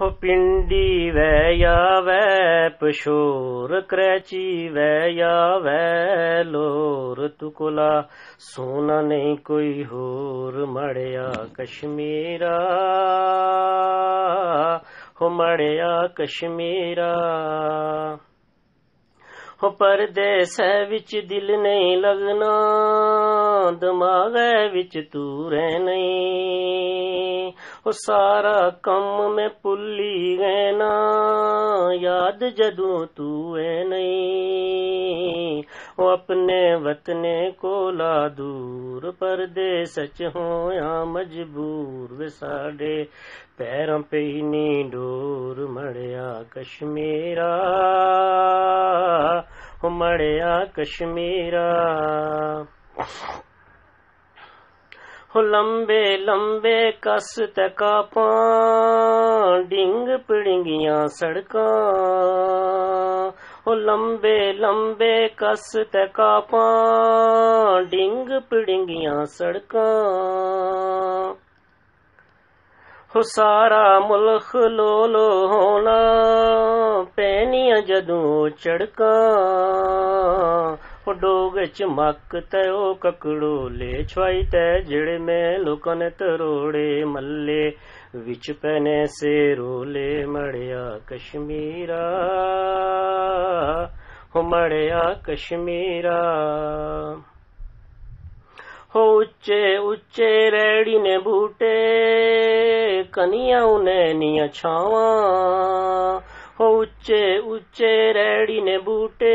ਹੋ ਪਿੰਡੀ ਵੈ ਆਵੈ ਪਸ਼ੂਰ ਕਰੈਚੀ ਵੈ ਆਵੈ ਲੋਰ ਤੁਕਲਾ ਸੋਨਾ ਨਹੀਂ ਕੋਈ ਹੋਰ ਮੜਿਆ ਕਸ਼ਮੀਰਾ ਹੋ ਮੜਿਆ ਕਸ਼ਮੀਰਾ ਹੋ ਪਰਦੇਸ ਵਿੱਚ ਦਿਲ ਨਹੀਂ ਲਗਨਾ ਦਿਮਾਗ ਵਿੱਚ ਤੂੰ ਰਹਿ ਨਹੀਂ ਉਹ ਸਾਰਾ ਕੰਮ ਮੈਂ ਪੁੱਲੀ ਗਏ ਨਾ ਯਾਦ ਜਦੋਂ ਤੂੰ ਐ ਨਹੀਂ ਉਹ ਆਪਣੇ ਵਤਨੇ ਕੋਲਾ ਦੂਰ ਪਰਦੇਸ ਚ ਹੋਇਆ ਮਜਬੂਰ ਵੇ ਸਾਡੇ ਪੈਰਾਂ ਪਈ ਨੀ ਡੋਰ ਮੜਿਆ ਕਸ਼ਮੀਰਾ ਉਹ ਮੜਿਆ ਕਸ਼ਮੀਰਾ ਹੋ ਲੰਬੇ ਲੰਬੇ ਕਸ ਤਕਾ ਪਾਂ ਡਿੰਗ ਪੜਿੰਗੀਆਂ ਸੜਕਾਂ ਹੋ ਲੰਬੇ ਲੰਬੇ ਕਸ ਤਕਾ ਪਾਂ ਡਿੰਗ ਪੜਿੰਗੀਆਂ ਸੜਕਾਂ ਹੋ ਸਾਰਾ ਮੁਲਖ ਲੋਲੋ ਹੋਣਾ ਪੈਨੀਆਂ ਜਦੋਂ ਚੜਕਾਂ ਡੋਗ ਚਮਕ ਉਹ ਕਕੜੋ ਲੈ ਛਵਾਈ ਤੈ ਜਿਹੜੇ ਮੈਂ ਲੋਕਨ ਤਰੋੜੇ ਮੱਲੇ ਵਿੱਚ ਪੈਨੇ ਸੇ ਰੋਲੇ ਮੜਿਆ ਕਸ਼ਮੀਰਾ ਹੋ ਮੜਿਆ ਕਸ਼ਮੀਰਾ ਹੋ ਉੱਚੇ ਉੱਚੇ ਰੈੜੀ ਨੇ ਬੂਟੇ ਕਨੀਆਂ ਉਨੇ ਨੀਆਂ ਛਾਵਾਂ ਹੋ ਉੱਚੇ ਉੱਚੇ ਰੈੜੀ ਨੇ ਬੂਟੇ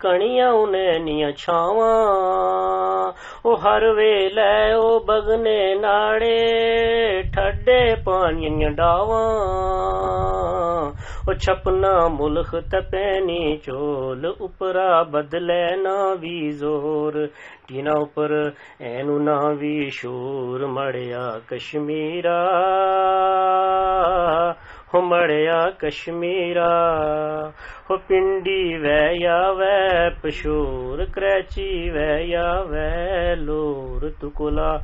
ਕਣੀਆਂ ਉਹਨੇ ਨੀਆਂ ਛਾਵਾਂ ਉਹ ਹਰ ਵੇਲੇ ਉਹ ਬਗਨੇ ਨਾੜੇ ਠੱਡੇ ਪਾਣੀਆਂ ਡਾਵਾਂ ਉਹ ਛਪਨਾ ਮੁਲਖ ਤਪੈਨੀ ਚੋਲ ਉਪਰਾ ਬਦਲੇ ਨਾ ਵੀ ਜ਼ੋਰ ਟੀਨਾ ਉਪਰ ਐਨੂ ਨਾ ਵੀ ਸ਼ੂਰ ਮੜਿਆ ਕਸ਼ਮੀਰਾ ਹੁਮੜਿਆ ਕਸ਼ਮੀਰਾ ਹੋ ਪਿੰਡੀ ਵੈ ਆਵੇ ਪਸ਼ੂਰ ਕ੍ਰੈਚੀ ਵੈ ਆਵੇ ਲੋਰ ਤੁਕਲਾ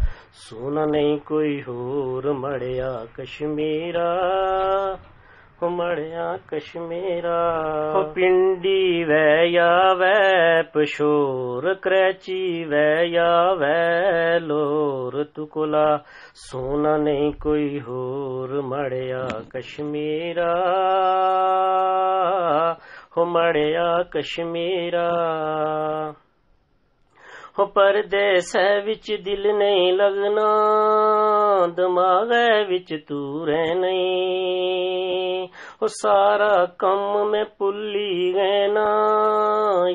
ਸੋਨਾ ਨਹੀਂ ਕੋਈ ਹੋਰ ਮੜਿਆ ਕਸ਼ਮੀਰਾ ਮੜਿਆ ਕਸ਼ਮੀਰਾ ਹੋ ਪਿੰਡੀ ਵੈ ਆਵੇ ਪਸ਼ੂਰ ਕਰੈਚੀ ਵੈ ਆਵੇ ਲੋਰ ਤੁਕਲਾ ਸੋਨਾ ਨਹੀਂ ਕੋਈ ਹੋਰ ਮੜਿਆ ਕਸ਼ਮੀਰਾ ਹੋ ਮੜਿਆ ਕਸ਼ਮੀਰਾ ਹੋ ਪਰਦੇਸ ਵਿੱਚ ਦਿਲ ਨਹੀਂ ਲੱਗਣਾ ਨਾ ਦਿਮਾਗੇ ਵਿੱਚ ਤੂੰ ਰਹਿ ਨਹੀਂ ਉਹ ਸਾਰਾ ਕੰਮ ਮੈਂ ਪੁੱਲੀ ਗਏ ਨਾ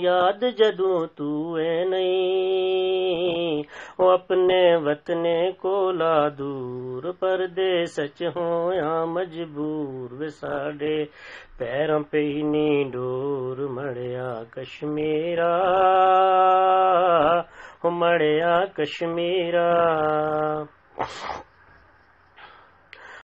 ਯਾਦ ਜਦੋਂ ਤੂੰ ਐ ਨਹੀਂ ਉਹ ਆਪਣੇ ਵਤਨੇ ਕੋਲਾ ਦੂਰ ਪਰਦੇ ਸੱਚ ਹੋਇਆ ਮਜਬੂਰ ਵੇ ਸਾਡੇ ਪੈਰਾਂ ਪੇ ਹੀ ਨੀ ਮੜਿਆ ਕਸ਼ਮੀਰਾ ਹੁ ਮੜਿਆ ਕਸ਼ਮੀਰਾ